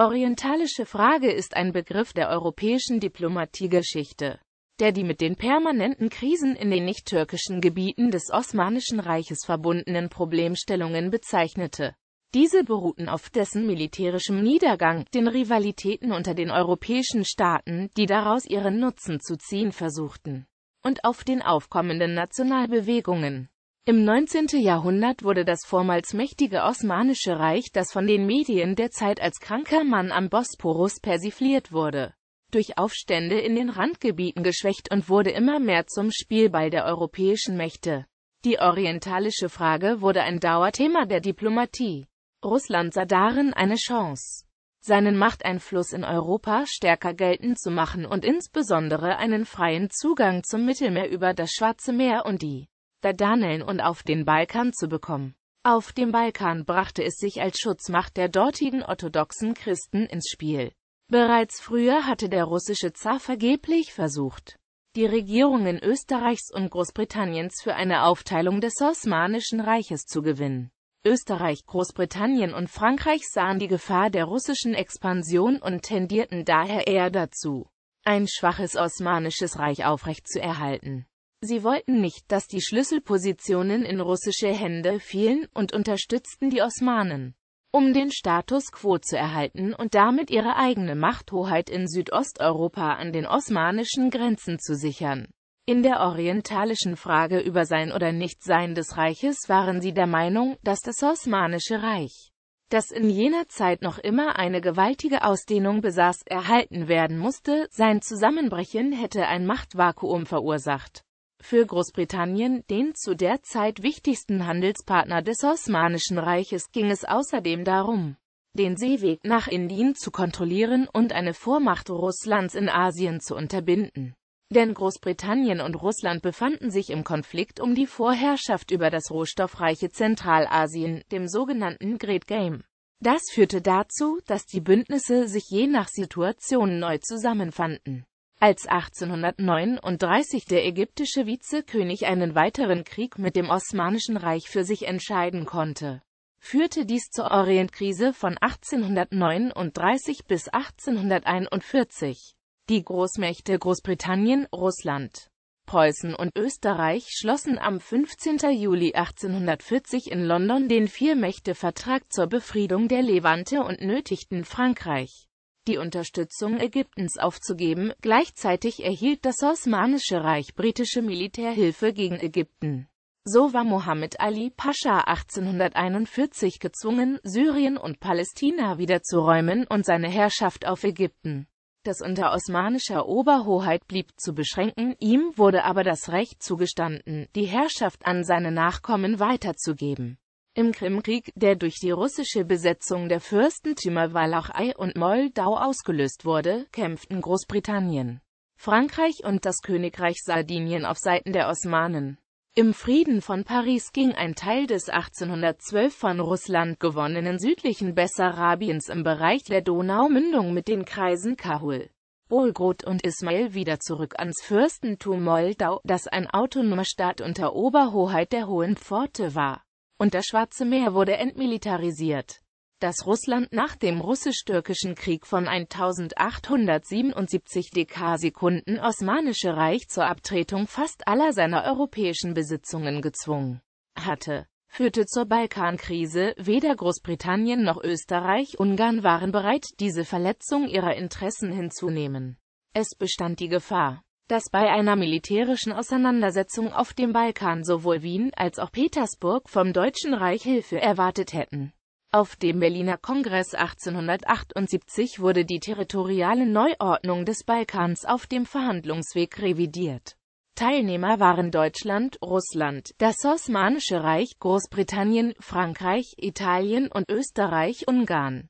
Orientalische Frage ist ein Begriff der europäischen Diplomatiegeschichte, der die mit den permanenten Krisen in den nicht-türkischen Gebieten des Osmanischen Reiches verbundenen Problemstellungen bezeichnete. Diese beruhten auf dessen militärischem Niedergang, den Rivalitäten unter den europäischen Staaten, die daraus ihren Nutzen zu ziehen versuchten, und auf den aufkommenden Nationalbewegungen. Im 19. Jahrhundert wurde das vormals mächtige Osmanische Reich, das von den Medien der Zeit als kranker Mann am Bosporus persifliert wurde, durch Aufstände in den Randgebieten geschwächt und wurde immer mehr zum Spielball der europäischen Mächte. Die orientalische Frage wurde ein Dauerthema der Diplomatie. Russland sah darin eine Chance, seinen Machteinfluss in Europa stärker geltend zu machen und insbesondere einen freien Zugang zum Mittelmeer über das Schwarze Meer und die der Danen und auf den Balkan zu bekommen. Auf dem Balkan brachte es sich als Schutzmacht der dortigen orthodoxen Christen ins Spiel. Bereits früher hatte der russische Zar vergeblich versucht, die Regierungen Österreichs und Großbritanniens für eine Aufteilung des Osmanischen Reiches zu gewinnen. Österreich, Großbritannien und Frankreich sahen die Gefahr der russischen Expansion und tendierten daher eher dazu, ein schwaches osmanisches Reich aufrechtzuerhalten. Sie wollten nicht, dass die Schlüsselpositionen in russische Hände fielen und unterstützten die Osmanen, um den Status quo zu erhalten und damit ihre eigene Machthoheit in Südosteuropa an den osmanischen Grenzen zu sichern. In der orientalischen Frage über sein oder nicht sein des Reiches waren sie der Meinung, dass das Osmanische Reich, das in jener Zeit noch immer eine gewaltige Ausdehnung besaß, erhalten werden musste, sein Zusammenbrechen hätte ein Machtvakuum verursacht für Großbritannien, den zu der Zeit wichtigsten Handelspartner des Osmanischen Reiches, ging es außerdem darum, den Seeweg nach Indien zu kontrollieren und eine Vormacht Russlands in Asien zu unterbinden. Denn Großbritannien und Russland befanden sich im Konflikt um die Vorherrschaft über das rohstoffreiche Zentralasien, dem sogenannten Great Game. Das führte dazu, dass die Bündnisse sich je nach Situation neu zusammenfanden. Als 1839 der ägyptische Vizekönig einen weiteren Krieg mit dem Osmanischen Reich für sich entscheiden konnte, führte dies zur Orientkrise von 1839 bis 1841. Die Großmächte Großbritannien, Russland, Preußen und Österreich schlossen am 15. Juli 1840 in London den Viermächtevertrag zur Befriedung der Levante und nötigten Frankreich die Unterstützung Ägyptens aufzugeben, gleichzeitig erhielt das Osmanische Reich britische Militärhilfe gegen Ägypten. So war Mohammed Ali Pascha 1841 gezwungen, Syrien und Palästina wiederzuräumen und seine Herrschaft auf Ägypten, das unter osmanischer Oberhoheit blieb, zu beschränken, ihm wurde aber das Recht zugestanden, die Herrschaft an seine Nachkommen weiterzugeben. Im Krimkrieg, der durch die russische Besetzung der Fürstentümer Walachei und Moldau ausgelöst wurde, kämpften Großbritannien, Frankreich und das Königreich Sardinien auf Seiten der Osmanen. Im Frieden von Paris ging ein Teil des 1812 von Russland gewonnenen südlichen Bessarabiens im Bereich der Donaumündung mit den Kreisen Kahul, Bolgrod und Ismail wieder zurück ans Fürstentum Moldau, das ein autonomer Staat unter Oberhoheit der Hohen Pforte war und das Schwarze Meer wurde entmilitarisiert. Dass Russland nach dem russisch-türkischen Krieg von 1877 Dekarsekunden Osmanische Reich zur Abtretung fast aller seiner europäischen Besitzungen gezwungen hatte, führte zur Balkankrise, weder Großbritannien noch Österreich-Ungarn waren bereit, diese Verletzung ihrer Interessen hinzunehmen. Es bestand die Gefahr, dass bei einer militärischen Auseinandersetzung auf dem Balkan sowohl Wien als auch Petersburg vom Deutschen Reich Hilfe erwartet hätten. Auf dem Berliner Kongress 1878 wurde die territoriale Neuordnung des Balkans auf dem Verhandlungsweg revidiert. Teilnehmer waren Deutschland, Russland, das Osmanische Reich, Großbritannien, Frankreich, Italien und Österreich-Ungarn.